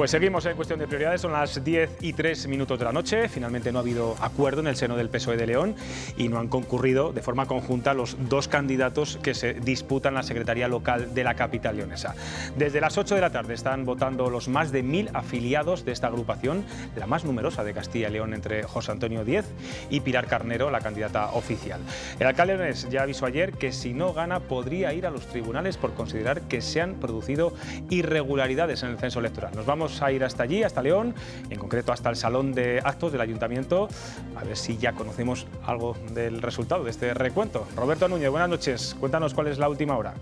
Pues seguimos en cuestión de prioridades, son las 10 y 3 minutos de la noche. Finalmente no ha habido acuerdo en el seno del PSOE de León y no han concurrido de forma conjunta los dos candidatos que se disputan la Secretaría Local de la capital leonesa. Desde las 8 de la tarde están votando los más de mil afiliados de esta agrupación, la más numerosa de Castilla y León entre José Antonio Díez y Pilar Carnero, la candidata oficial. El alcalde leones ya avisó ayer que si no gana podría ir a los tribunales por considerar que se han producido irregularidades en el censo electoral. Nos vamos a ir hasta allí, hasta León, en concreto hasta el Salón de Actos del Ayuntamiento, a ver si ya conocemos algo del resultado de este recuento. Roberto Núñez, buenas noches. Cuéntanos cuál es la última hora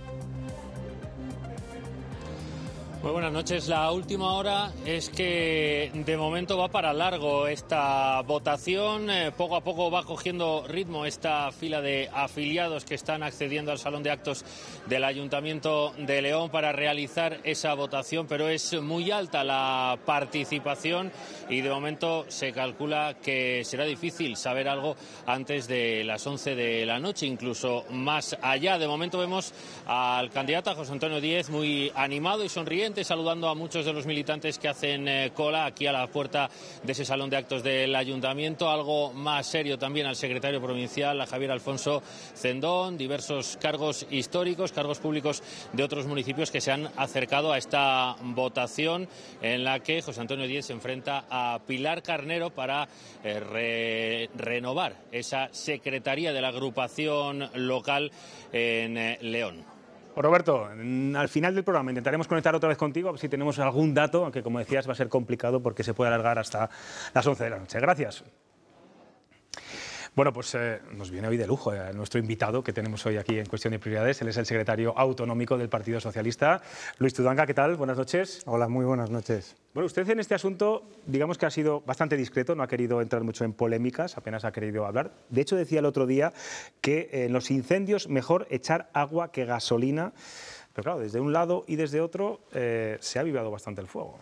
buenas noches. La última hora es que de momento va para largo esta votación. Eh, poco a poco va cogiendo ritmo esta fila de afiliados que están accediendo al Salón de Actos del Ayuntamiento de León para realizar esa votación, pero es muy alta la participación y de momento se calcula que será difícil saber algo antes de las 11 de la noche, incluso más allá. De momento vemos al candidato José Antonio Díez muy animado y sonriente saludando a muchos de los militantes que hacen eh, cola aquí a la puerta de ese salón de actos del ayuntamiento. Algo más serio también al secretario provincial, a Javier Alfonso Zendón, diversos cargos históricos, cargos públicos de otros municipios que se han acercado a esta votación en la que José Antonio Díez se enfrenta a Pilar Carnero para eh, renovar esa secretaría de la agrupación local en eh, León. Roberto, al final del programa intentaremos conectar otra vez contigo, a ver si tenemos algún dato, aunque como decías va a ser complicado porque se puede alargar hasta las 11 de la noche. Gracias. Bueno, pues eh, nos viene hoy de lujo eh, nuestro invitado que tenemos hoy aquí en Cuestión de Prioridades. Él es el secretario autonómico del Partido Socialista. Luis Tudanga, ¿qué tal? Buenas noches. Hola, muy buenas noches. Bueno, usted en este asunto, digamos que ha sido bastante discreto, no ha querido entrar mucho en polémicas, apenas ha querido hablar. De hecho, decía el otro día que eh, en los incendios mejor echar agua que gasolina. Pero claro, desde un lado y desde otro se ha vivido bastante el fuego.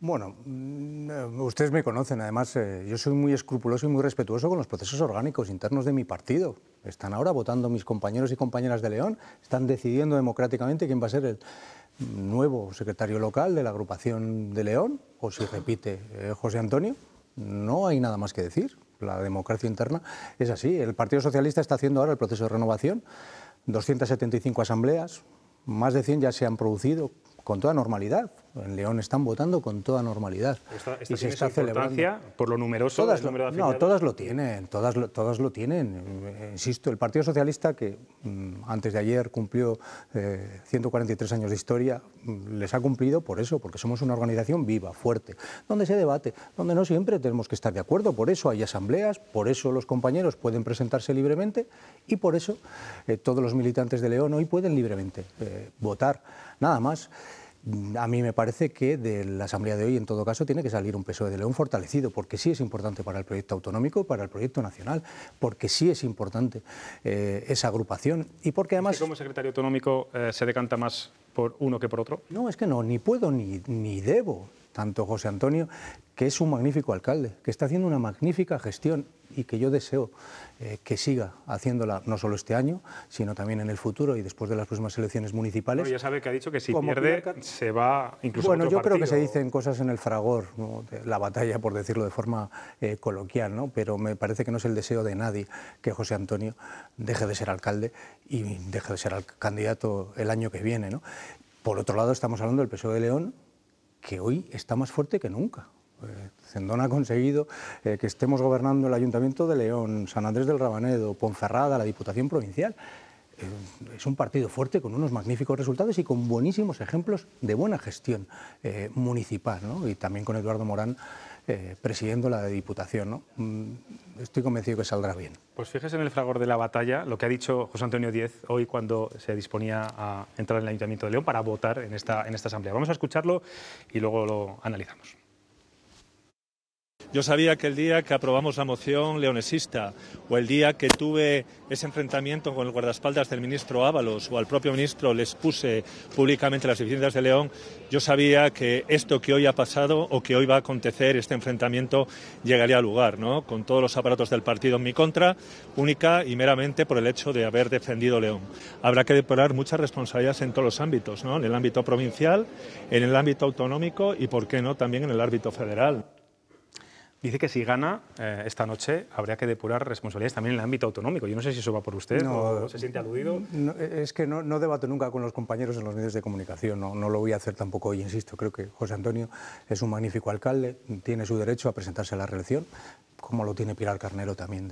Bueno, mm, eh, ustedes me conocen, además eh, yo soy muy escrupuloso y muy respetuoso con los procesos orgánicos internos de mi partido. Están ahora votando mis compañeros y compañeras de León, están decidiendo democráticamente quién va a ser el nuevo secretario local de la agrupación de León, o si repite eh, José Antonio. No hay nada más que decir, la democracia interna es así. El Partido Socialista está haciendo ahora el proceso de renovación, 275 asambleas, más de 100 ya se han producido, con toda normalidad. En León están votando con toda normalidad. y se está celebrando. Por lo numeroso número No, todas lo tienen, todas lo, lo tienen. Eh, insisto, el Partido Socialista, que mm, antes de ayer cumplió 143 eh, años de historia, mm, les ha cumplido por eso, porque somos una organización viva, fuerte, donde se debate, donde no siempre tenemos que estar de acuerdo. Por eso hay asambleas, por eso los compañeros pueden presentarse libremente y por eso eh, todos los militantes de León hoy pueden libremente votar. Nada más a mí me parece que de la Asamblea de hoy, en todo caso, tiene que salir un peso e de León fortalecido, porque sí es importante para el proyecto autonómico, para el proyecto nacional, porque sí es importante eh, esa agrupación y porque además... ¿Como secretario autonómico eh, se decanta más por uno que por otro? No, es que no, ni puedo ni, ni debo tanto José Antonio, que es un magnífico alcalde, que está haciendo una magnífica gestión y que yo deseo eh, que siga haciéndola no solo este año, sino también en el futuro y después de las próximas elecciones municipales. Pero ya sabe que ha dicho que si pierde se va incluso Bueno, a yo creo que se dicen cosas en el fragor, la batalla, por decirlo de forma eh, coloquial, ¿no? pero me parece que no es el deseo de nadie que José Antonio deje de ser alcalde y deje de ser candidato el año que viene. Por otro lado, estamos hablando del PSOE de León, que hoy está más fuerte que nunca. Zendón eh, ha conseguido eh, que estemos gobernando el Ayuntamiento de León, San Andrés del Rabanedo, Ponferrada, la Diputación Provincial. Eh, es un partido fuerte con unos magníficos resultados y con buenísimos ejemplos de buena gestión municipal, y también con Eduardo Morán presidiendo la Diputación. Mm, estoy convencido que saldrá bien. Pues fíjese en el fragor de la batalla lo que ha dicho José Antonio Díez hoy cuando se disponía a entrar en el Ayuntamiento de León para votar en esta, en esta asamblea. Vamos a escucharlo y luego lo analizamos. Yo sabía que el día que aprobamos la moción leonesista o el día que tuve ese enfrentamiento con el guardaespaldas del ministro Ábalos o al propio ministro les puse públicamente las deficiencias de León, yo sabía que esto que hoy ha pasado o que hoy va a acontecer, este enfrentamiento, llegaría a lugar, ¿no? Con todos los aparatos del partido en mi contra, única y meramente por el hecho de haber defendido León. Habrá que depurar muchas responsabilidades en todos los ámbitos, ¿no? En el ámbito provincial, en el ámbito autonómico y, ¿por qué no?, también en el ámbito federal. Dice que si gana eh, esta noche habría que depurar responsabilidades también en el ámbito autonómico. Yo no sé si eso va por usted o se siente aludido. es que no, debato nunca con los compañeros en los medios de comunicación, no, no lo voy a hacer tampoco hoy, insisto. Creo que José Antonio es un magnífico alcalde, tiene su derecho a presentarse a la reelección, como lo tiene Pilar Carnero también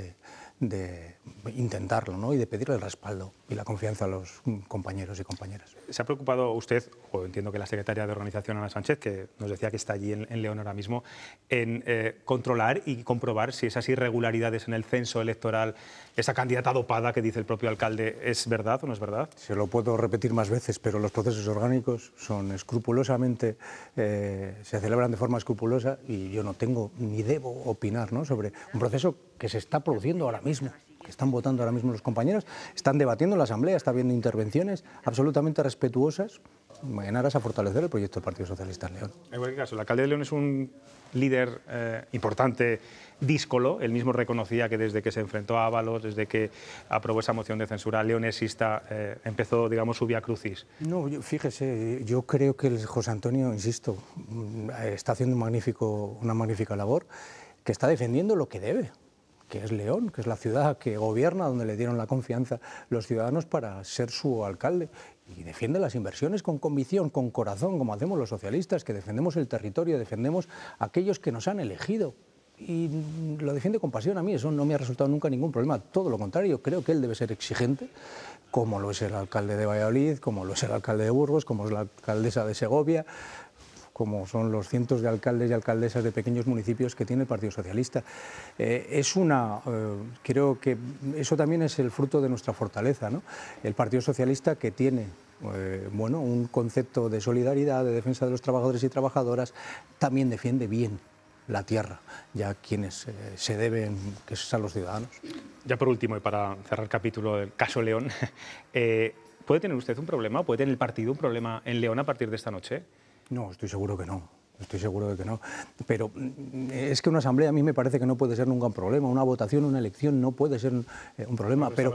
de intentarlo ¿no? y de pedirle el respaldo y la confianza a los compañeros y compañeras. ¿Se ha preocupado usted, o entiendo que la secretaria de organización Ana Sánchez, que nos decía que está allí en, León ahora mismo, en eh, controlar y comprobar si esas irregularidades en el censo electoral, esa candidata dopada que dice el propio alcalde, es verdad o no es verdad? Se lo puedo repetir más veces, pero los procesos orgánicos son escrupulosamente, eh, se celebran de forma escrupulosa y yo no tengo ni debo opinar ¿no? sobre un proceso que se está produciendo ahora mismo que están votando ahora mismo los compañeros, están debatiendo en la Asamblea, está habiendo intervenciones absolutamente respetuosas en aras a fortalecer el proyecto del Partido Socialista en León. En cualquier caso, el alcalde de León es un líder eh, importante díscolo. Él mismo reconocía que desde que se enfrentó a Ábalos, desde que aprobó esa moción de censura leonesista, eh, empezó, digamos, su vía crucis. No, fíjese, yo creo que José Antonio, insisto, mm, está haciendo una magnífica labor, que está defendiendo lo que debe que es León, que es la ciudad que gobierna, donde le dieron la confianza los ciudadanos para ser su alcalde. Y defiende las inversiones con convicción, con corazón, como hacemos los socialistas, que defendemos el territorio, defendemos a aquellos que nos han elegido. Y lo defiende con pasión a mí, eso no me ha resultado nunca ningún problema. Todo lo contrario, creo que él debe ser exigente, como lo es el alcalde de Valladolid, como lo es el alcalde de Burgos, como es la alcaldesa de Segovia, como son los cientos de alcaldes y alcaldesas de pequeños municipios que tiene el Partido Socialista. Eh, es una, eh, creo que eso también es el fruto de nuestra fortaleza, El Partido Socialista que tiene eh, bueno, un concepto de solidaridad, de defensa de los trabajadores y trabajadoras, también defiende bien la tierra, ya quienes se deben, que es a los ciudadanos. Ya por último, y para cerrar el capítulo del caso León, ¿puede tener usted un problema, puede tener el partido un problema en León a partir de esta noche? No, estoy seguro que no. Estoy seguro de que no. Pero mm, es que una asamblea a mí me parece que no puede ser nunca un problema. Una votación, una elección no puede ser eh, un, problema. pero,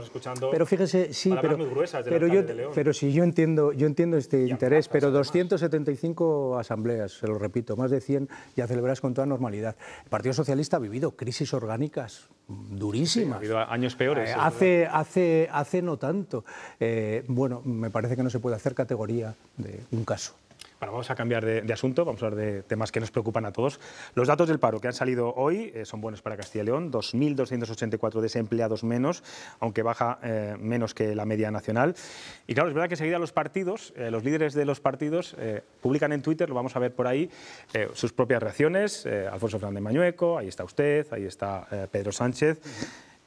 fíjese, sí, pero, pero, yo, pero sí, yo entiendo, yo entiendo este interés, pero 275 asambleas, se lo repito, más de 100 ya celebradas con toda normalidad. El Partido Socialista ha vivido crisis orgánicas durísimas. ha habido años peores. Eh, hace, hace, hace no tanto. Eh, bueno, me parece que no se puede hacer categoría de un caso vamos a cambiar de, asunto, vamos a hablar de temas que nos preocupan a todos. Los datos del paro que han salido hoy eh, son buenos para Castilla y León, 2.284 desempleados menos, aunque baja eh, menos que la media nacional. Y claro, es verdad que enseguida los partidos, eh, los líderes de los partidos, publican en Twitter, lo vamos a ver por ahí, sus propias reacciones. Alfonso Fernández Mañueco, ahí está usted, ahí está Pedro Sánchez.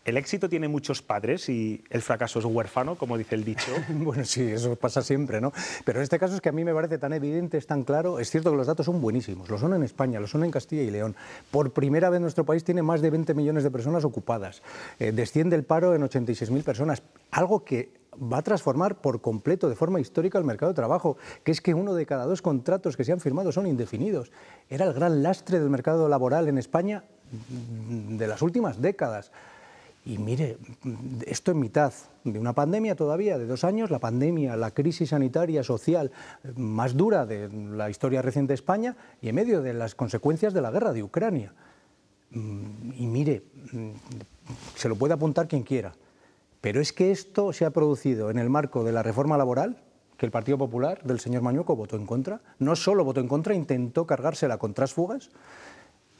El éxito tiene muchos padres y el fracaso es huérfano, como dice el dicho. bueno, sí, eso pasa siempre, ¿no? Pero en este caso es que a mí me parece tan evidente, es tan claro. Es cierto que los datos son buenísimos, lo son en España, lo son en Castilla y León. Por primera vez nuestro país tiene más de 20 millones de personas ocupadas. Eh, desciende el paro en 86.000 personas, algo que va a transformar por completo, de forma histórica, el mercado de trabajo, que es que uno de cada dos contratos que se han firmado son indefinidos. Era el gran lastre del mercado laboral en España mm, de las últimas décadas. Y mire, esto en mitad de una pandemia todavía, de dos años, la pandemia, la crisis sanitaria, social más dura de la historia reciente de España y en medio de las consecuencias de la guerra de Ucrania. Mm, y mire, mm, se lo puede apuntar quien quiera, pero es que esto se ha producido en el marco de la reforma laboral, que el Partido Popular del señor Mañuco votó en contra, no solo votó en contra, intentó cargársela con trasfugas,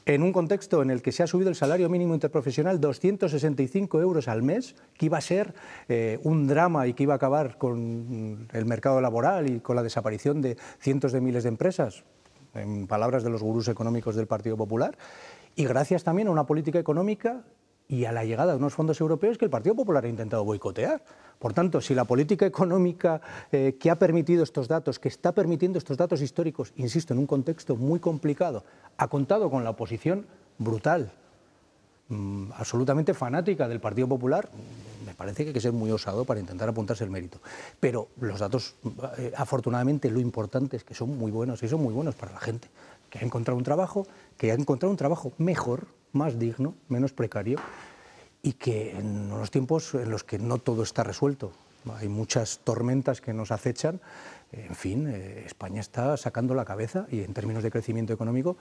en un contexto en el que se ha subido el salario mínimo interprofesional 265 euros al mes, que iba a ser eh, un drama y que iba a acabar con el mercado laboral y con la desaparición de cientos de miles de empresas, en palabras de los gurús económicos del Partido Popular, y gracias también a una política económica y a la llegada de unos fondos europeos que el Partido Popular ha intentado boicotear. Por tanto, si la política económica eh, que ha permitido estos datos, que está permitiendo estos datos históricos, insisto, en un contexto muy complicado, ha contado con la oposición brutal, mm, absolutamente fanática del Partido Popular, mm, me parece que hay que ser muy osado para intentar apuntarse el mérito. Pero los datos, eh, afortunadamente, lo importante es que son muy buenos y son muy buenos para la gente, que ha encontrado un trabajo, que ha encontrado un trabajo mejor más digno, menos precario y que en unos tiempos en los que no todo está resuelto, hay muchas tormentas que nos acechan, en fin, eh, España está sacando la cabeza y en términos de crecimiento económico,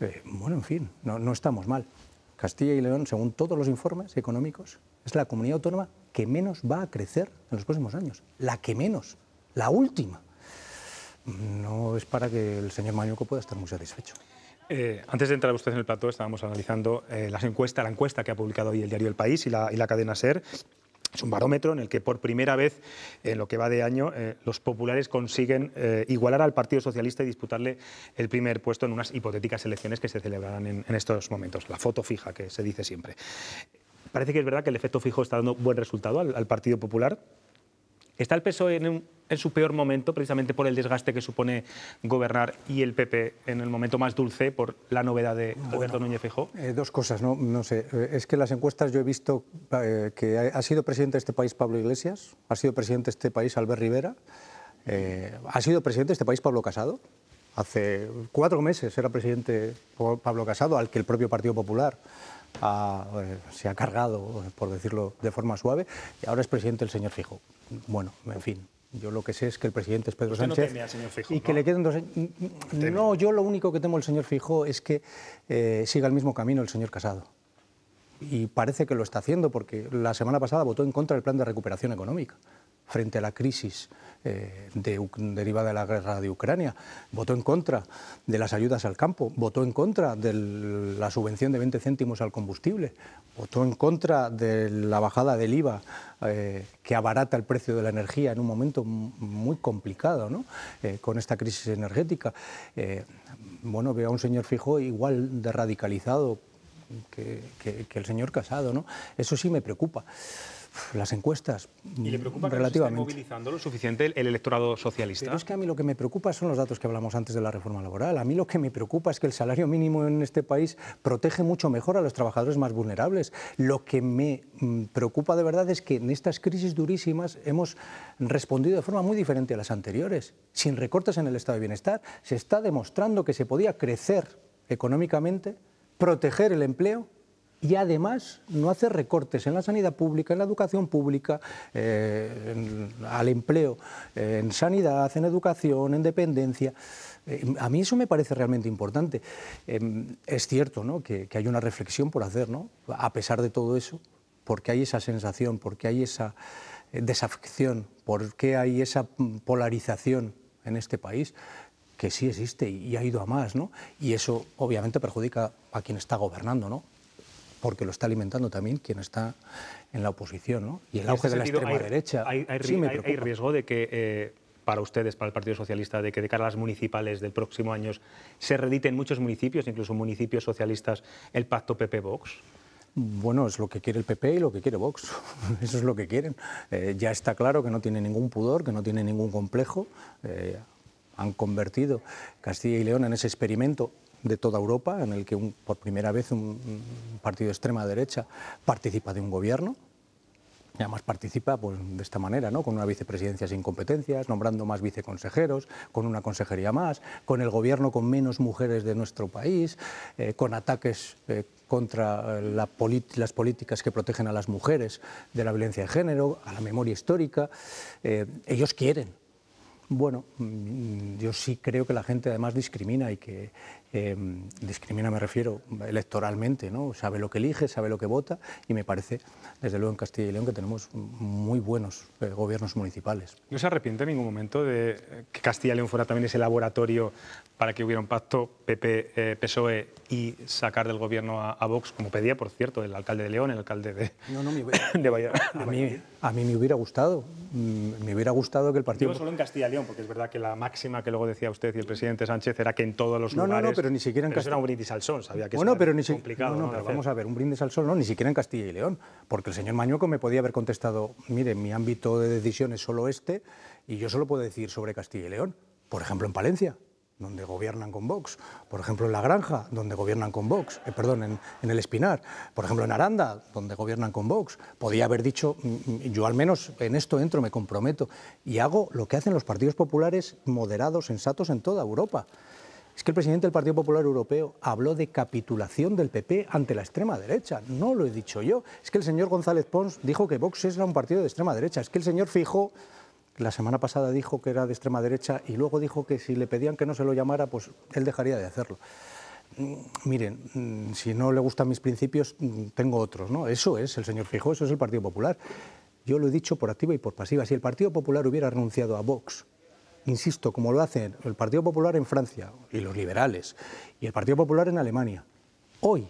eh, bueno, en fin, no, estamos mal. Castilla y León, según todos los informes económicos, es la comunidad autónoma que menos va a crecer en los próximos años, la que menos, la última. No es para que el señor Mañuco pueda estar muy satisfecho. Eh, antes de entrar usted en el plato, estábamos analizando eh, las encuestas, la encuesta que ha publicado hoy el diario El País y la, cadena SER. Es un barómetro en el que por primera vez en lo que va de año eh, los populares consiguen igualar al Partido Socialista y disputarle el primer puesto en unas hipotéticas elecciones que se celebrarán en, estos momentos. La foto fija que se dice siempre. Parece que es verdad que el efecto fijo está dando buen resultado al Partido Popular. ¿Está el PSOE en, su peor momento precisamente por el desgaste que supone gobernar y el PP en el momento más dulce por la novedad de Alberto Núñez Fijó? Eh, dos cosas, ¿no? sé. Eh, es que en las encuestas yo he visto eh, que ha, sido presidente de este país Pablo Iglesias, ha sido presidente de este país Albert Rivera, ha sido presidente de este país Pablo Casado. Hace cuatro meses era presidente Pablo Casado, al que el propio Partido Popular eh, se ha cargado, eh, por decirlo de forma suave, y ahora es presidente el señor Fijo. Bueno, en fin. Yo lo que sé es que el presidente es Pedro Sánchez. teme al señor y que le queden dos años. No, yo lo único que temo al señor Fijo es que eh, siga el mismo camino el señor Casado. Y parece que lo está haciendo porque la semana pasada votó en contra del plan de recuperación económica frente a la crisis eh, de, derivada de la guerra de Ucrania, votó en contra de las ayudas al campo, votó en contra de la subvención de 20 céntimos al combustible, votó en contra de la bajada del IVA eh, que abarata el precio de la energía en un momento muy complicado ¿no? Eh, con esta crisis energética. bueno, veo a un señor Fijo igual de radicalizado que, que el señor Casado, ¿no? Eso sí me preocupa. Las encuestas. ¿Y le preocupa relativamente. que se esté movilizando lo suficiente el, electorado socialista? Pero es que a mí lo que me preocupa son los datos que hablamos antes de la reforma laboral. A mí lo que me preocupa es que el salario mínimo en este país protege mucho mejor a los trabajadores más vulnerables. Lo que me mm, preocupa de verdad es que en estas crisis durísimas hemos respondido de forma muy diferente a las anteriores. Sin recortes en el estado de bienestar, se está demostrando que se podía crecer económicamente, proteger el empleo y además no hacer recortes en la sanidad pública, en la educación pública, eh, al empleo, en sanidad, en educación, en dependencia. Eh, a mí eso me parece realmente importante. Em, es cierto que, hay una reflexión por hacer, ¿no? a pesar de todo eso, porque hay esa sensación, porque hay esa eh, desafección, porque hay esa polarización en este país que sí existe y, y ha ido a más, ¿no? Y eso obviamente perjudica a quien está gobernando, ¿no? porque lo está alimentando también quien está en la oposición. ¿no? Y el auge este de la extrema derecha. Hay, sí riesgo de que. Eh, para ustedes, para el Partido Socialista, de que de cara a las municipales del próximo año se redite en muchos municipios, incluso municipios socialistas, el pacto PP-Vox? Bueno, es lo que quiere el PP y lo que quiere Vox. Eso es lo que quieren. Eh, ya está claro que no tiene ningún pudor, que no tiene ningún complejo. Eh, han convertido Castilla y León en ese experimento de toda Europa, en el que por primera vez un, partido de extrema derecha participa de un gobierno. además participa pues, de esta manera, ¿no? con una vicepresidencia sin competencias, nombrando más viceconsejeros, con una consejería más, con el gobierno con menos mujeres de nuestro país, eh, con ataques eh, contra eh, las políticas que protegen a las mujeres de la violencia de género, a la memoria histórica. ellos quieren bueno, mm, yo sí creo que la gente además discrimina y que, Em, discrimina, me refiero, electoralmente, ¿no? Sabe lo que elige, sabe lo que vota y me parece, desde luego en Castilla y León, que tenemos muy buenos eh, gobiernos municipales. ¿No se arrepiente en ningún momento de que Castilla y León fuera también ese laboratorio para que hubiera un pacto PP-PSOE eh, y sacar del gobierno a, Vox, como pedía, por cierto, el alcalde de León, el alcalde de, no, no, A mí, me hubiera gustado, mm, me hubiera gustado que el partido... Yo solo en Castilla y León, porque es verdad que la máxima que luego decía usted y el presidente Sánchez era que en todos los no, lugares... No, no, pero ni siquiera en Castilla... era un brindis al sol, sabía que bueno, pero ni complicado. No, pero vamos a ver, un brindis al sol no, ni siquiera en Castilla y León, porque el señor Mañuco me podía haber contestado, mire, mi ámbito de decisión es solo este, y yo solo puedo decir sobre Castilla y León, por ejemplo, en Palencia donde gobiernan con Vox, por ejemplo en La Granja, donde gobiernan con Vox, eh, perdón, en, el Espinar, por ejemplo en Aranda, donde gobiernan con Vox. Podía haber dicho, mm, mm, yo al menos en esto entro, me comprometo y hago lo que hacen los partidos populares moderados, sensatos en toda Europa. Es que el presidente del Partido Popular Europeo habló de capitulación del PP ante la extrema derecha. No lo he dicho yo. Es que el señor González Pons dijo que Vox era un partido de extrema derecha. Es que el señor Fijo la semana pasada dijo que era de extrema derecha y luego dijo que si le pedían que no se lo llamara, pues él dejaría de hacerlo. Mm, miren, mm, si no le gustan mis principios, mm, tengo otros, ¿no? Eso es el señor Fijó, eso es el Partido Popular. Yo lo he dicho por activa y por pasiva. Si el Partido Popular hubiera renunciado a Vox, insisto, como lo hacen el Partido Popular en Francia y los liberales, y el Partido Popular en Alemania, hoy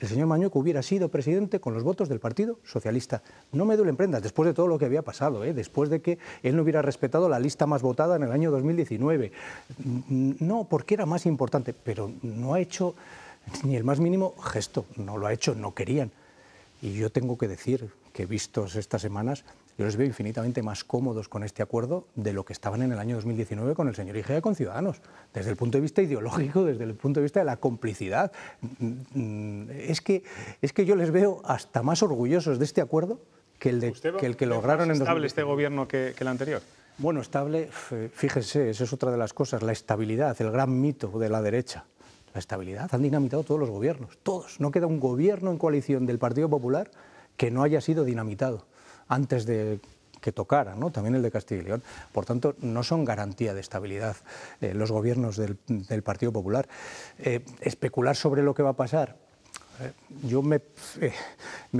el señor Mañuco hubiera sido presidente con los votos del Partido Socialista. No me duelen prendas, después de todo lo que había pasado, ¿eh? después de que él no hubiera respetado la lista más votada en el año 2019. Mm, no, porque era más importante, pero no ha hecho ni el más mínimo gesto, no lo ha hecho, no querían. Y yo tengo que decir que vistos estas semanas, yo los veo infinitamente más cómodos con este acuerdo de lo que estaban en el año 2019 con el señor Igea y con Ciudadanos, desde el punto de vista ideológico, desde el punto de vista de la complicidad. Mm, es que, es que yo les veo hasta más orgullosos de este acuerdo que el, que, el lograron en 2019. estable este gobierno que, el anterior? Bueno, estable, fíjese, esa es otra de las cosas, la estabilidad, el gran mito de la derecha la estabilidad. Han dinamitado todos los gobiernos, todos. No queda un gobierno en coalición del Partido Popular que no haya sido dinamitado antes de que tocara, ¿no? también el de Castilla y León. Por tanto, no son garantía de estabilidad eh, los gobiernos del, Partido Popular. Eh, especular sobre lo que va a pasar. Eh, yo me,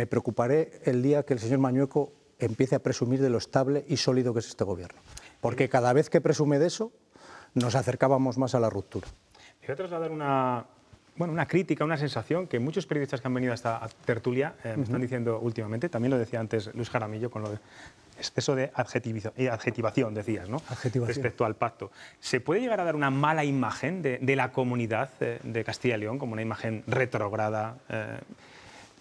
preocuparé el día que el señor Mañueco empiece a presumir de lo estable y sólido que es este gobierno. Porque cada vez que presume de eso, nos acercábamos más a la ruptura. Voy a trasladar una, bueno, una crítica, una sensación que muchos periodistas que han venido hasta esta tertulia eh, me están diciendo últimamente, también lo decía antes Luis Jaramillo con lo de exceso de eh, adjetivación, decías, ¿no? Respecto al pacto. ¿Se puede llegar a dar una mala imagen de, la comunidad eh, de Castilla y León, como una imagen retrograda?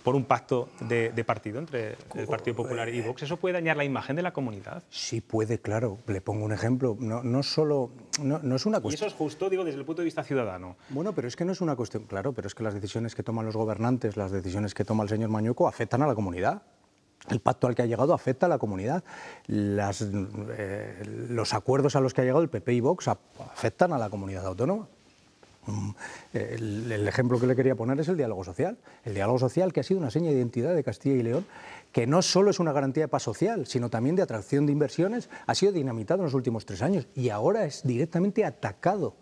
por un pacto de, partido entre el Partido Popular y eh, Vox. ¿Eso puede dañar la imagen de la comunidad? Sí, puede, claro. Le pongo un ejemplo. No, solo. No, es una cuestión. Y eso es justo, digo, desde el punto de vista ciudadano. Bueno, pero es que no es una cuestión. Claro, pero es que las decisiones que toman los gobernantes, las decisiones que toma el señor Mañuco, afectan a la comunidad. El pacto al que ha llegado afecta a la comunidad. Eh, los acuerdos a los que ha llegado el PP y Vox afectan a la comunidad autónoma. Mm, eh, el, ejemplo que le quería poner es el diálogo social. El diálogo social que ha sido una seña de identidad de Castilla y León, que no solo es una garantía de paz social, sino también de atracción de inversiones, ha sido dinamitado en los últimos tres años y ahora es directamente atacado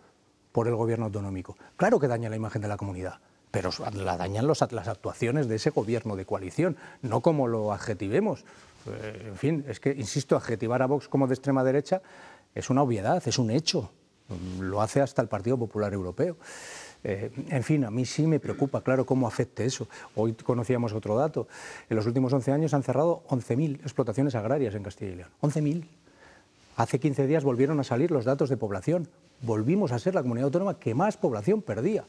por el gobierno autonómico. Claro que daña la imagen de la comunidad pero la dañan las actuaciones de ese gobierno de coalición, no como lo adjetivemos. Eh, en fin, es que, insisto, adjetivar a Vox como de extrema derecha es una obviedad, es un hecho lo hace hasta el Partido Popular Europeo. Eh, en fin, a mí sí me preocupa, claro, cómo afecte eso. Hoy conocíamos otro dato. En los últimos 11 años han cerrado 11.000 explotaciones agrarias en Castilla y León. 11.000. Hace 15 días volvieron a salir los datos de población. Volvimos a ser la comunidad autónoma que más población perdía.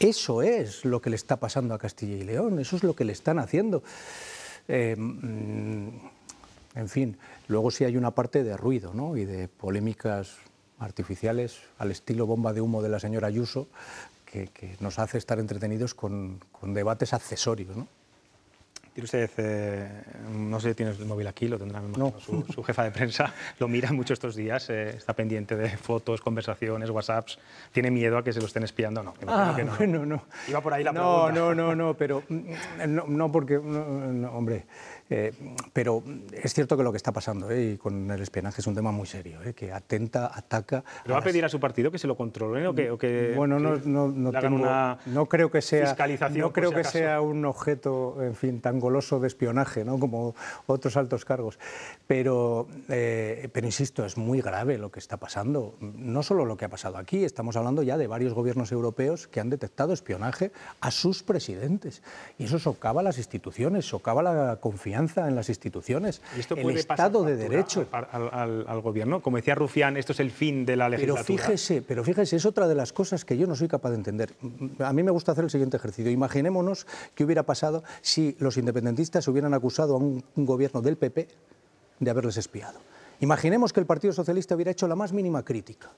Eso es lo que le está pasando a Castilla y León, eso es lo que le están haciendo. Eh, mm, en fin, luego sí hay una parte de ruido ¿no? y de polémicas artificiales al estilo bomba de humo de la señora Ayuso, que, nos hace estar entretenidos con, debates accesorios. ¿no? Tiene usted, eh, no sé si tiene el móvil aquí, lo tendrá su, jefa de prensa, lo mira mucho estos días, eh, está pendiente de fotos, conversaciones, WhatsApps, tiene miedo a que se lo estén espiando, no. que no. no. no, No, no, pero mm, no, porque, hombre, eh, pero es cierto que lo que está pasando eh, y con el espionaje es un tema muy serio, eh, que atenta, ataca... ¿Lo va a pedir a su partido que se lo controle o que... bueno, no, no, no, tengo, una no, creo que sea, no creo que sea un objeto, en fin, tan goloso de espionaje ¿no? como otros altos cargos. Pero, pero insisto, es muy grave lo que está pasando. No solo lo que ha pasado aquí, estamos hablando ya de varios gobiernos europeos que han detectado espionaje a sus presidentes. Y eso socava las instituciones, socava la confianza en las instituciones, esto el Estado de Derecho. Al, al, gobierno, como decía Rufián, esto es el fin de la legislatura. Pero fíjese, pero fíjese, es otra de las cosas que yo no soy capaz de entender. A mí me gusta hacer el siguiente ejercicio. Imaginémonos qué hubiera pasado si los independentistas hubieran acusado a un, un gobierno del PP de haberles espiado. Imaginemos que el Partido Socialista hubiera hecho la más mínima crítica.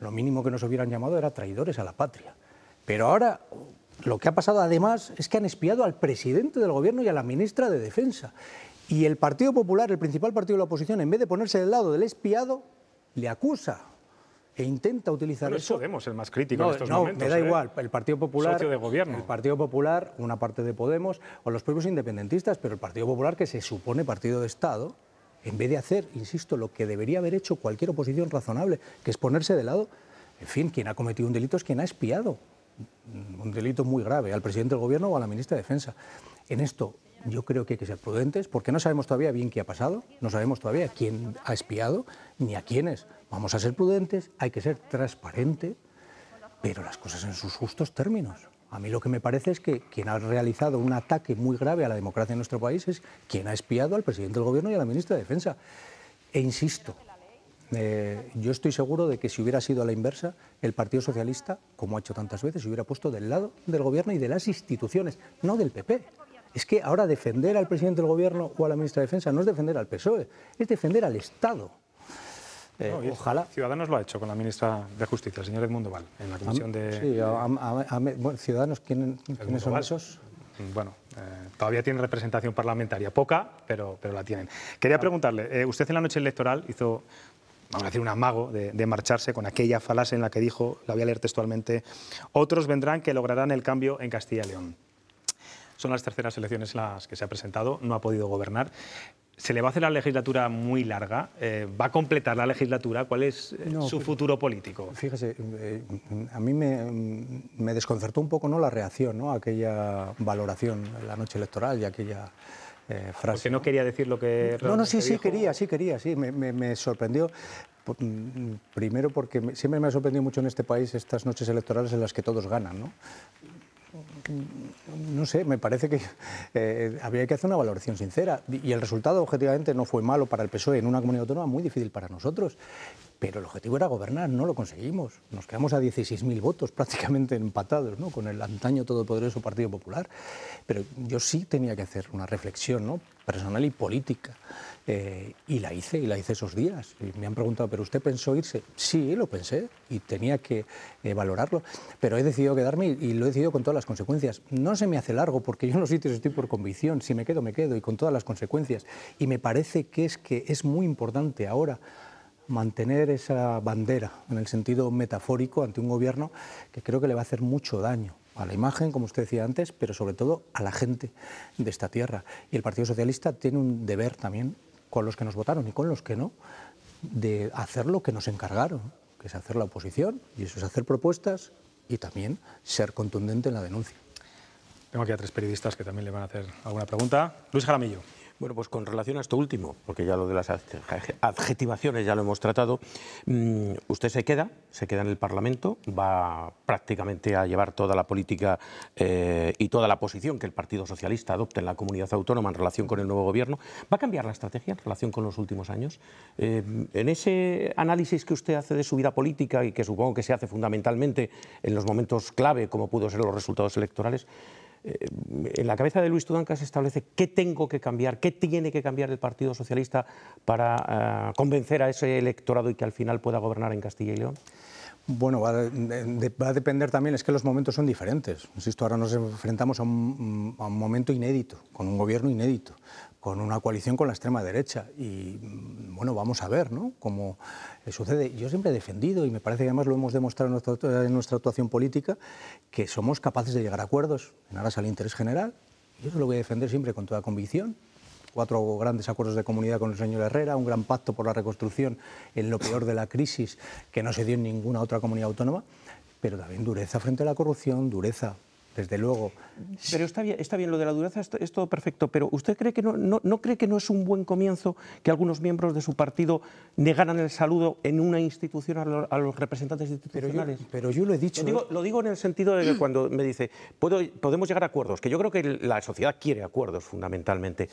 Lo mínimo que nos hubieran llamado era traidores a la patria. Pero ahora lo que ha pasado además es que han espiado al presidente del gobierno y a la ministra de Defensa. Y el Partido Popular, el principal partido de la oposición, en vez de ponerse del lado del espiado, le acusa e intenta utilizar Pero eso. Podemos, el más crítico en estos no, Me da ¿eh? igual, el Partido Popular, el Partido Popular, una parte de Podemos o los propios independentistas, pero el Partido Popular que se supone partido de Estado, en vez de hacer, insisto, lo que debería haber hecho cualquier oposición razonable, que es ponerse del lado, en fin, quien ha cometido un delito es quien ha espiado un delito muy grave, al presidente del gobierno o a la ministra de Defensa. En esto yo creo que hay que ser prudentes porque no sabemos todavía bien qué ha pasado, no sabemos todavía quién ha espiado ni a quiénes. Vamos a ser prudentes, hay que ser transparente, pero las cosas en sus justos términos. A mí lo que me parece es que quien ha realizado un ataque muy grave a la democracia en nuestro país es quien ha espiado al presidente del gobierno y a la ministra de Defensa. E insisto, eh, yo estoy seguro de que si hubiera sido a la inversa, el Partido Socialista, como ha hecho tantas veces, se hubiera puesto del lado del gobierno y de las instituciones, no del PP. Es que ahora defender al presidente del gobierno o a la ministra de Defensa no es defender al PSOE, es defender al Estado. Eh, ojalá. Ciudadanos lo ha hecho con la ministra de Justicia, el señor Edmundo Val, en la comisión de. Sí, Ciudadanos, tienen ¿quiénes son esos? Mm, bueno, eh, todavía tiene representación parlamentaria, poca, pero, pero la tienen. Quería preguntarle, usted en la noche electoral hizo vamos a decir, un amago de, marcharse con aquella falacia en la que dijo, la voy a leer textualmente, otros vendrán que lograrán el cambio en Castilla y León. Son las terceras elecciones las que se ha presentado, no ha podido gobernar. Se le va a hacer la legislatura muy larga, eh, va a completar la legislatura, ¿cuál es eh, su pues, futuro político? Fíjese, eh, a mí me, desconcertó un poco ¿no? la reacción, ¿no? aquella valoración en la noche electoral y aquella eh, frase. no quería decir lo que... No, no, sí, sí quería, sí quería, sí, me, sorprendió. Mm, primero porque siempre me ha sorprendido mucho en este país estas noches electorales en las que todos ganan, ¿no? Mm, no sé, me parece que eh, había que hacer una valoración sincera. Y el resultado, objetivamente, no fue malo para el PSOE en una comunidad autónoma muy difícil para nosotros. Pero el objetivo era gobernar, no lo conseguimos. Nos quedamos a 16.000 votos, prácticamente empatados, ¿no? con el antaño todopoderoso Partido Popular. Pero yo sí tenía que hacer una reflexión ¿no? personal y política. Eh, y la hice, y la hice esos días. Y me han preguntado, ¿pero usted pensó irse? Sí, lo pensé y tenía que eh, valorarlo. Pero he decidido quedarme y, lo he decidido con todas las consecuencias. No se me hace largo porque yo en los sitios estoy por convicción. Si me quedo, me quedo y con todas las consecuencias. Y me parece que es que es muy importante ahora mantener esa bandera en el sentido metafórico ante un gobierno que creo que le va a hacer mucho daño a la imagen, como usted decía antes, pero sobre todo a la gente de esta tierra. Y el Partido Socialista tiene un deber también con los que nos votaron y con los que no, de hacer lo que nos encargaron, que es hacer la oposición, y eso es hacer propuestas y también ser contundente en la denuncia. Tengo aquí a tres periodistas que también le van a hacer alguna pregunta. Luis Jaramillo. Bueno, pues con relación a esto último, porque ya lo de las adjetivaciones ya lo hemos tratado, mm, usted se queda, se queda en el Parlamento, va prácticamente a llevar toda la política eh, y toda la posición que el Partido Socialista adopte en la comunidad autónoma en relación con el nuevo gobierno. ¿Va a cambiar la estrategia en relación con los últimos años? Eh, en ese análisis que usted hace de su vida política y que supongo que se hace fundamentalmente en los momentos clave, como pudo ser los resultados electorales, eh, en la cabeza de Luis Tudanca se establece qué tengo que cambiar, qué tiene que cambiar el Partido Socialista para eh, convencer a ese electorado y que al final pueda gobernar en Castilla y León. Bueno, va a, depender también, es que los momentos son diferentes. Insisto, ahora nos enfrentamos a un momento inédito, con un gobierno inédito, con una coalición con la extrema derecha. Y mm, bueno, vamos a ver ¿no? cómo eh, sucede. Yo siempre he defendido, y me parece que además lo hemos demostrado en nuestra, eh, nuestra actuación política, que somos capaces de llegar a acuerdos en aras al interés general. Yo eso lo voy a defender siempre con toda convicción cuatro grandes acuerdos de comunidad con el señor Herrera, un gran pacto por la reconstrucción en lo peor de la crisis que no se dio en ninguna otra comunidad autónoma, pero también dureza frente a la corrupción, dureza desde luego. Pero está bien, está bien lo de la dureza, es todo perfecto, pero ¿usted cree que no, cree que no es un buen comienzo que algunos miembros de su partido negaran el saludo en una institución a, los, representantes institucionales? Pero yo, lo he dicho... ¿eh? Lo digo, en el sentido de que cuando me dice, podemos llegar a acuerdos, que yo creo que la sociedad quiere acuerdos fundamentalmente.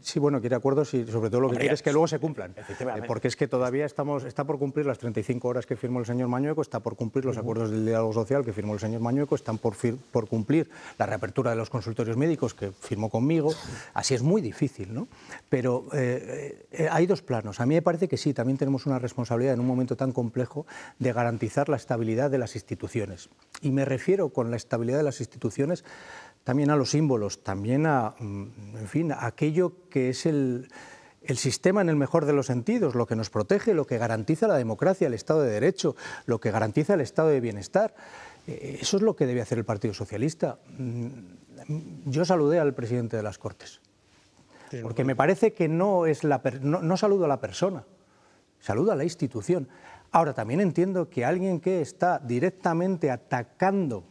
Sí, bueno, quiere acuerdos y sobre todo lo que quiere es que luego se cumplan. Eh, porque es que todavía estamos, está por cumplir las 35 horas que firmó el señor Mañueco, está por cumplir los acuerdos del diálogo social que firmó el señor Mañueco, están por firmar por cumplir la reapertura de los consultorios médicos que firmó conmigo. Así es muy difícil, ¿no? Pero eh, eh, hay dos planos. A mí me parece que sí, también tenemos una responsabilidad en un momento tan complejo de garantizar la estabilidad de las instituciones. Y me refiero con la estabilidad de las instituciones también a los símbolos, también a, mm, en fin, aquello que es el, el sistema en el mejor de los sentidos, lo que nos protege, lo que garantiza la democracia, el Estado de Derecho, lo que garantiza el Estado de Bienestar. Eh, eso es lo que debe hacer el Partido Socialista. Mm, yo saludé al presidente de las Cortes, porque me parece que no, es la no saludo a la persona, saludo a la institución. Ahora, también entiendo que alguien que está directamente atacando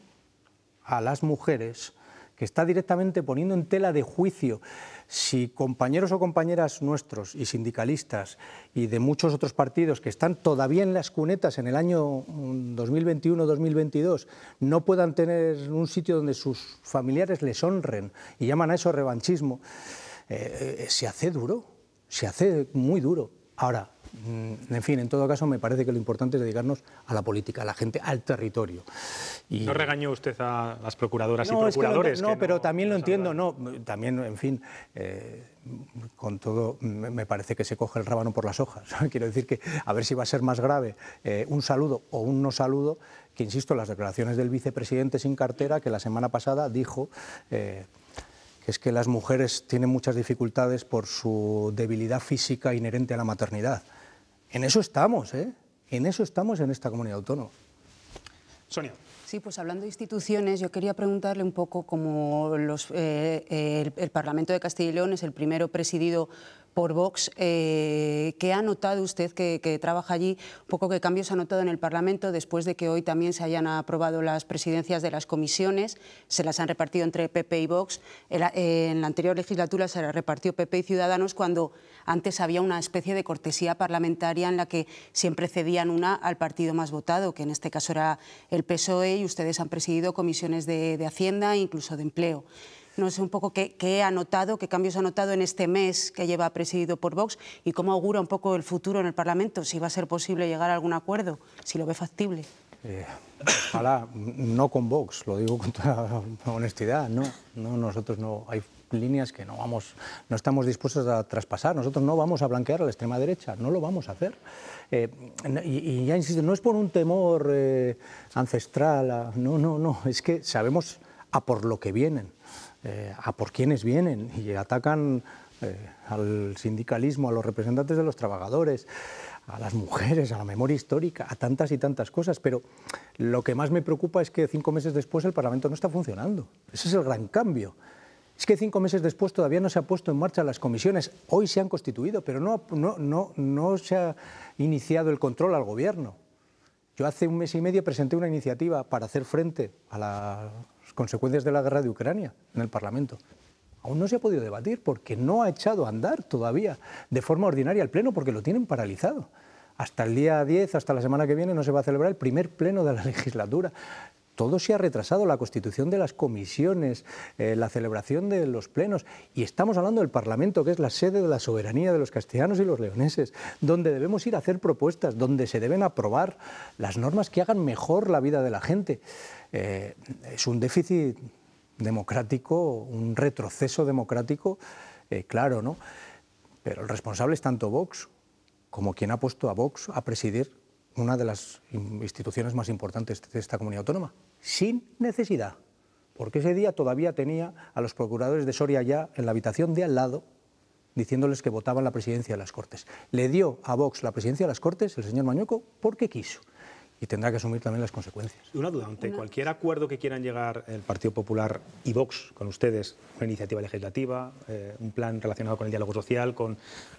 a las mujeres que está directamente poniendo en tela de juicio si compañeros o compañeras nuestros y sindicalistas y de muchos otros partidos que están todavía en las cunetas en el año 2021-2022 mm, no puedan tener un sitio donde sus familiares les honren y llaman a eso revanchismo, eh, eh, se hace duro, se hace muy duro. Ahora, Mm, en fin, en todo caso, me parece que lo importante es dedicarnos a la política, a la gente, al territorio. ¿No regañó usted a las procuradoras y procuradores? no, pero también lo entiendo, no, mm, también, en fin, eh, con todo, me parece que se coge el rábano por las hojas. Quiero decir que a ver si va a ser más grave eh, un saludo o un no saludo, que insisto, las declaraciones del vicepresidente sin cartera, que la semana pasada dijo... Eh, que es que las mujeres tienen muchas dificultades por su debilidad física inherente a la maternidad. En eso estamos, ¿eh? En eso estamos en esta comunidad autónoma. Sonia. Sí, pues hablando de instituciones, yo quería preguntarle un poco como los, eh, el, el, Parlamento de Castilla y León es el primero presidido por Vox. Eh, ¿Qué ha notado usted que, trabaja allí? poco qué cambios ha notado en el Parlamento después de que hoy también se hayan aprobado las presidencias de las comisiones. Se las han repartido entre PP y Vox. Eh, en la, anterior legislatura se las repartió PP y Ciudadanos cuando antes había una especie de cortesía parlamentaria en la que siempre cedían una al partido más votado, que en este caso era el PSOE, y ustedes han presidido comisiones de, de Hacienda e incluso de Empleo. No sé un poco qué, qué, ha notado, qué cambios ha notado en este mes que lleva presidido por Vox y cómo augura un poco el futuro en el Parlamento, si va a ser posible llegar a algún acuerdo, si lo ve factible. ojalá, eh, no con Vox, lo digo con toda honestidad, no, no nosotros no, hay líneas que no, vamos, no estamos dispuestos a traspasar. Nosotros no vamos a blanquear a la extrema derecha, no lo vamos a hacer. Eh, y, ya insisto, no es por un temor eh, ancestral, no, no, no, es que sabemos a por lo que vienen. Eh, a por quienes vienen y atacan eh, al sindicalismo, a los representantes de los trabajadores, a las mujeres, a la memoria histórica, a tantas y tantas cosas. Pero lo que más me preocupa es que cinco meses después el Parlamento no está funcionando. Ese es el gran cambio. Es que cinco meses después todavía no se han puesto en marcha las comisiones. Hoy se han constituido, pero no, no, no, no se ha iniciado el control al Gobierno. Yo hace un mes y medio presenté una iniciativa para hacer frente a la consecuencias de la guerra de Ucrania en el Parlamento. Aún no se ha podido debatir porque no ha echado a andar todavía de forma ordinaria el Pleno porque lo tienen paralizado. Hasta el día 10, hasta la semana que viene, no se va a celebrar el primer pleno de la legislatura todo se ha retrasado, la constitución de las comisiones, eh, la celebración de los plenos, y estamos hablando del Parlamento, que es la sede de la soberanía de los castellanos y los leoneses, donde debemos ir a hacer propuestas, donde se deben aprobar las normas que hagan mejor la vida de la gente. Eh, es un déficit democrático, un retroceso democrático, eh, claro, ¿no? Pero el responsable es tanto Vox como quien ha puesto a Vox a presidir una de las instituciones más importantes de esta comunidad autónoma, sin necesidad, porque ese día todavía tenía a los procuradores de Soria ya en la habitación de al lado diciéndoles que votaban la presidencia de las Cortes. Le dio a Vox la presidencia de las Cortes el señor Mañuco, porque quiso y tendrá que asumir también las consecuencias. Una duda, ante cualquier acuerdo que quieran llegar el Partido Popular y Vox con ustedes, una iniciativa legislativa, eh, un plan relacionado con el diálogo social, con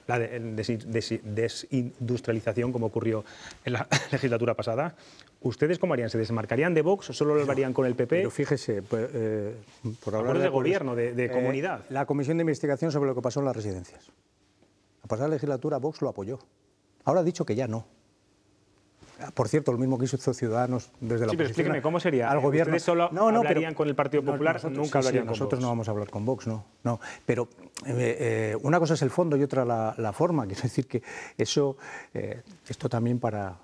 la desindustrialización como ocurrió en la legislatura pasada, ¿ustedes cómo harían? ¿Se desmarcarían de Vox o solo lo harían con el PP? Pero fíjese, pues, eh, por hablar de, gobierno, de, eh, comunidad. La comisión de investigación sobre lo que pasó en las residencias. A La legislatura Vox lo apoyó. Ahora ha dicho que ya no. Por cierto, lo mismo que hizo Ciudadanos desde la Sí, pero explíqueme, ¿cómo sería? Al gobierno. no, hablarían con el Partido Popular? nunca hablarían Nosotros no vamos a hablar con Vox, no. no pero eh, eh, una cosa es el fondo y otra la, forma. Quiero decir que eso, eh, esto también para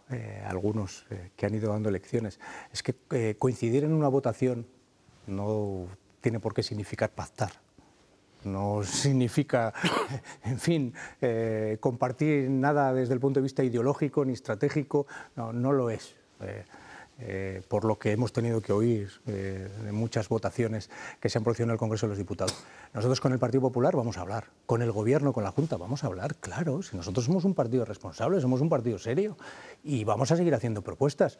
algunos que han ido dando elecciones, es que coincidir en una votación no tiene por qué significar pactar no significa, en fin, eh, compartir nada desde el punto de vista ideológico ni estratégico, no, no lo es. Eh, eh, por lo que hemos tenido que oír de eh, muchas votaciones que se han producido en el Congreso de los Diputados. Nosotros con el Partido Popular vamos a hablar, con el Gobierno, con la Junta vamos a hablar, claro, si nosotros somos un partido responsable, somos un partido serio y vamos a seguir haciendo propuestas.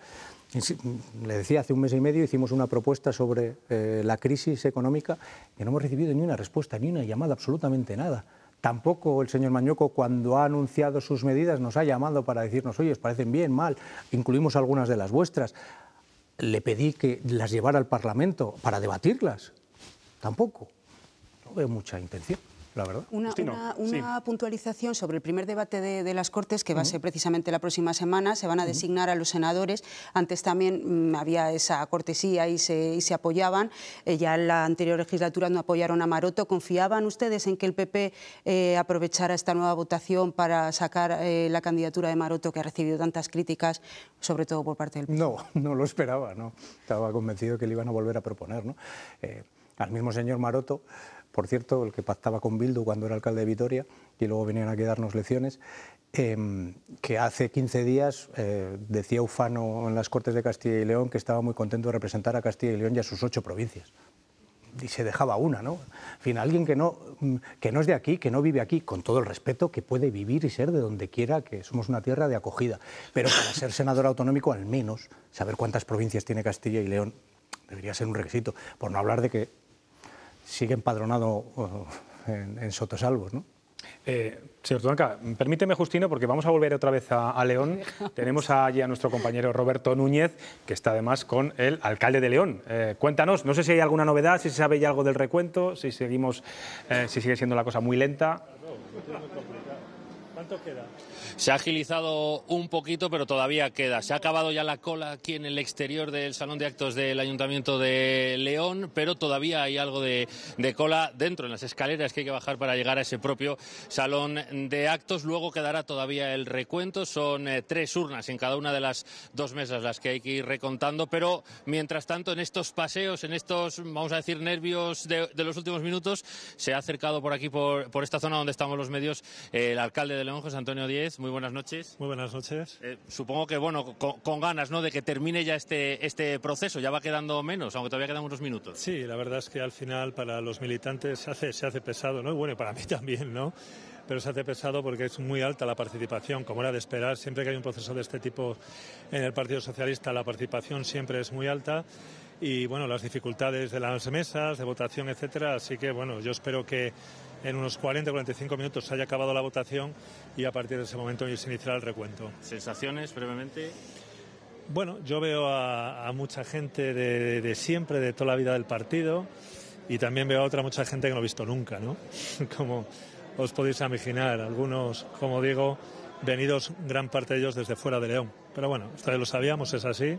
Le decía, hace un mes y medio hicimos una propuesta sobre eh, la crisis económica que no hemos recibido ni una respuesta, ni una llamada, absolutamente nada. Tampoco el señor Mañuco, cuando ha anunciado sus medidas, nos ha llamado para decirnos, oye, os parecen bien, mal, incluimos algunas de las vuestras. Le pedí que las llevara al Parlamento para debatirlas. Tampoco. No veo mucha intención la verdad. Una, puntualización sobre el primer debate de, las Cortes, que va a ser precisamente la próxima semana. Se van a designar a los senadores. Antes también mm, había esa cortesía y se, apoyaban. Eh, ya en la anterior legislatura no apoyaron a Maroto. ¿Confiaban ustedes en que el PP eh, aprovechara esta nueva votación para sacar eh, la candidatura de Maroto, que ha recibido tantas críticas, sobre todo por parte del PP? No, no lo esperaba. no Estaba convencido que le iban a volver a proponer. ¿no? al mismo señor Maroto por cierto, el que pactaba con Bildu cuando era alcalde de Vitoria y luego venían aquí a darnos lecciones, em, que hace 15 días eh, decía Ufano en las Cortes de Castilla y León que estaba muy contento de representar a Castilla y León y a sus ocho provincias. Y se dejaba una, ¿no? En fin, alguien que no, mm, que no es de aquí, que no vive aquí, con todo el respeto, que puede vivir y ser de donde quiera, que somos una tierra de acogida. Pero para ser senador autonómico, al menos, saber cuántas provincias tiene Castilla y León debería ser un requisito. Por no hablar de que sigue empadronado uh, en, Sotosalvos. ¿no? Eh, señor Tudanca, permíteme, Justino, porque vamos a volver otra vez a, León. Tenemos allí a nuestro compañero Roberto Núñez, que está además con el alcalde de León. Eh, cuéntanos, no sé si hay alguna novedad, si se sabe ya algo del recuento, si seguimos, eh, si sigue siendo la cosa muy lenta. ¿Cuánto queda? Se ha agilizado un poquito, pero todavía queda. Se ha acabado ya la cola aquí en el exterior del Salón de Actos del Ayuntamiento de León, pero todavía hay algo de, cola dentro, en las escaleras que hay que bajar para llegar a ese propio Salón de Actos. Luego quedará todavía el recuento. Son eh, tres urnas en cada una de las dos mesas las que hay que ir recontando, pero mientras tanto, en estos paseos, en estos, vamos a decir, nervios de, los últimos minutos, se ha acercado por aquí, por, esta zona donde estamos los medios, eh, el alcalde de León. José Antonio Díez, muy buenas noches. Muy buenas noches. Eh, supongo que, bueno, con, ganas, ¿no?, de que termine ya este, este proceso, ya va quedando menos, aunque todavía quedan unos minutos. Sí, la verdad es que al final para los militantes se hace, se hace pesado, ¿no?, y bueno, para mí también, ¿no?, pero se hace pesado porque es muy alta la participación, como era de esperar. Siempre que hay un proceso de este tipo en el Partido Socialista, la participación siempre es muy alta y, bueno, las dificultades de las mesas, de votación, etcétera. Así que, bueno, yo espero que en unos 40-45 minutos se haya acabado la votación y a partir de ese momento se iniciará el recuento. ¿Sensaciones brevemente? Bueno, yo veo a, mucha gente de, de, siempre, de toda la vida del partido, y también veo a otra mucha gente que no he visto nunca, ¿no? Como os podéis imaginar, algunos, como digo, venidos gran parte de ellos desde fuera de León. Pero bueno, ustedes lo sabíamos, es así,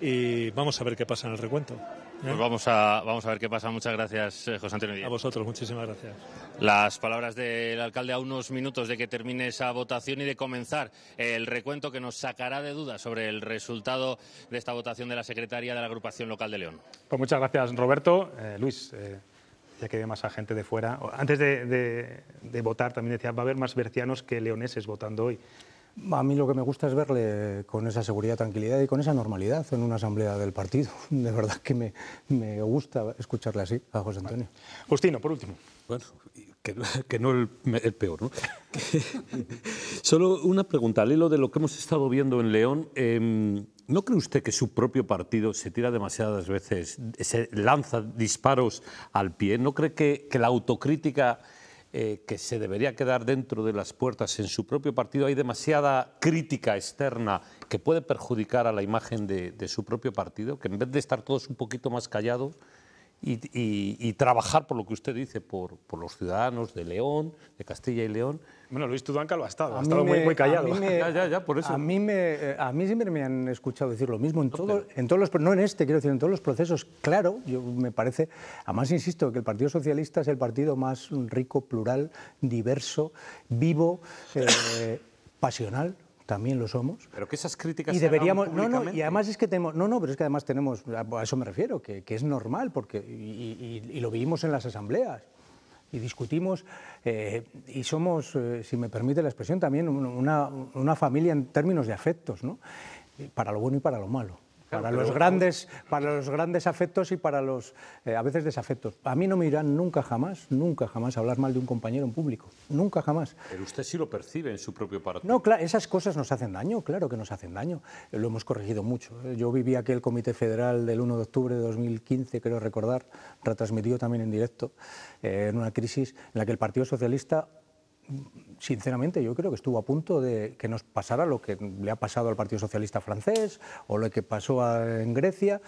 y vamos a ver qué pasa en el recuento. Pues ¿Eh? vamos a, ver qué pasa. Muchas gracias, eh, José Antonio. A vosotros, muchísimas gracias. Las palabras del alcalde a unos minutos de que termine esa votación y de comenzar el recuento que nos sacará de dudas sobre el resultado de esta votación de la secretaría de la agrupación local de León. Pues muchas gracias, Roberto. Eh, Luis. ya que hay más gente de fuera. Antes de, votar, también decía, va a haber más bercianos que leoneses votando hoy. A mí lo que me gusta es verle con esa seguridad, tranquilidad y con esa normalidad en una asamblea del partido. De verdad que me, gusta escucharle así a José Antonio. Justino, por último. Bueno, que, no el, peor, ¿no? Solo una pregunta, al hilo de lo que hemos estado viendo en León, em, ¿no cree usted que su propio partido se tira demasiadas veces, se lanza disparos al pie? ¿No cree que, que la autocrítica eh, que se debería quedar dentro de las puertas en su propio partido, hay demasiada crítica externa que puede perjudicar a la imagen de, de su propio partido, que en vez de estar todos un poquito más callados, y, trabajar por lo que usted dice, por, los ciudadanos de León, de Castilla y León. Bueno, Luis Tudanca lo ha estado, ha estado muy, callado. ya, ya, ya, por eso. A mí, me, eh, a mí siempre me han escuchado decir lo mismo, en, todos los, no en este, quiero decir, en todos los procesos. Claro, yo me parece, además insisto, que el Partido Socialista es el partido más rico, plural, diverso, vivo, eh, pasional, también lo somos. Pero que esas críticas y deberíamos, no, no, y además es que tenemos, no, no, pero es que además tenemos, a eso me refiero, que, es normal porque y, lo vivimos en las asambleas y discutimos eh, y somos, eh, si me permite la expresión, también una, una familia en términos de afectos, ¿no? Eh, para lo bueno y para lo malo para, los grandes, para los grandes afectos y para los, eh, a veces, desafectos. A mí no me irán nunca jamás, nunca jamás hablar mal de un compañero en público. Nunca jamás. Pero usted sí lo percibe en su propio partido. No, claro, esas cosas nos hacen daño, claro que nos hacen daño. Lo hemos corregido mucho. ¿eh? Yo viví aquel Comité Federal del 1 de octubre de 2015, creo recordar, retransmitido también en directo, eh, en una crisis en la que el Partido Socialista sinceramente, yo creo que estuvo a punto de que nos pasara lo que le ha pasado al Partido Socialista francés o lo que pasó en Grecia.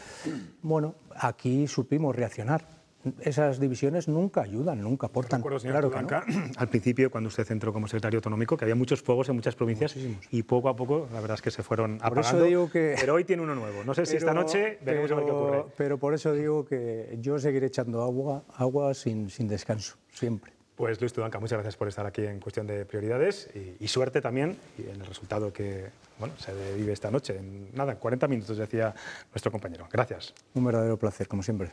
Bueno, aquí supimos reaccionar. Esas divisiones nunca ayudan, nunca aportan. al principio, cuando usted entró como secretario autonómico, que había muchos fuegos en muchas provincias y poco a poco, la verdad es que se fueron apagando. Pero hoy tiene uno nuevo. No sé si esta noche veremos a ver qué ocurre. Pero por eso digo que yo seguiré echando agua, agua sin, sin descanso, siempre. Pues Luis Tudanca, muchas gracias por estar aquí en Cuestión de Prioridades y, suerte también en el resultado que se vive esta noche. En nada, 40 minutos decía nuestro compañero. Gracias. Un verdadero placer, como siempre.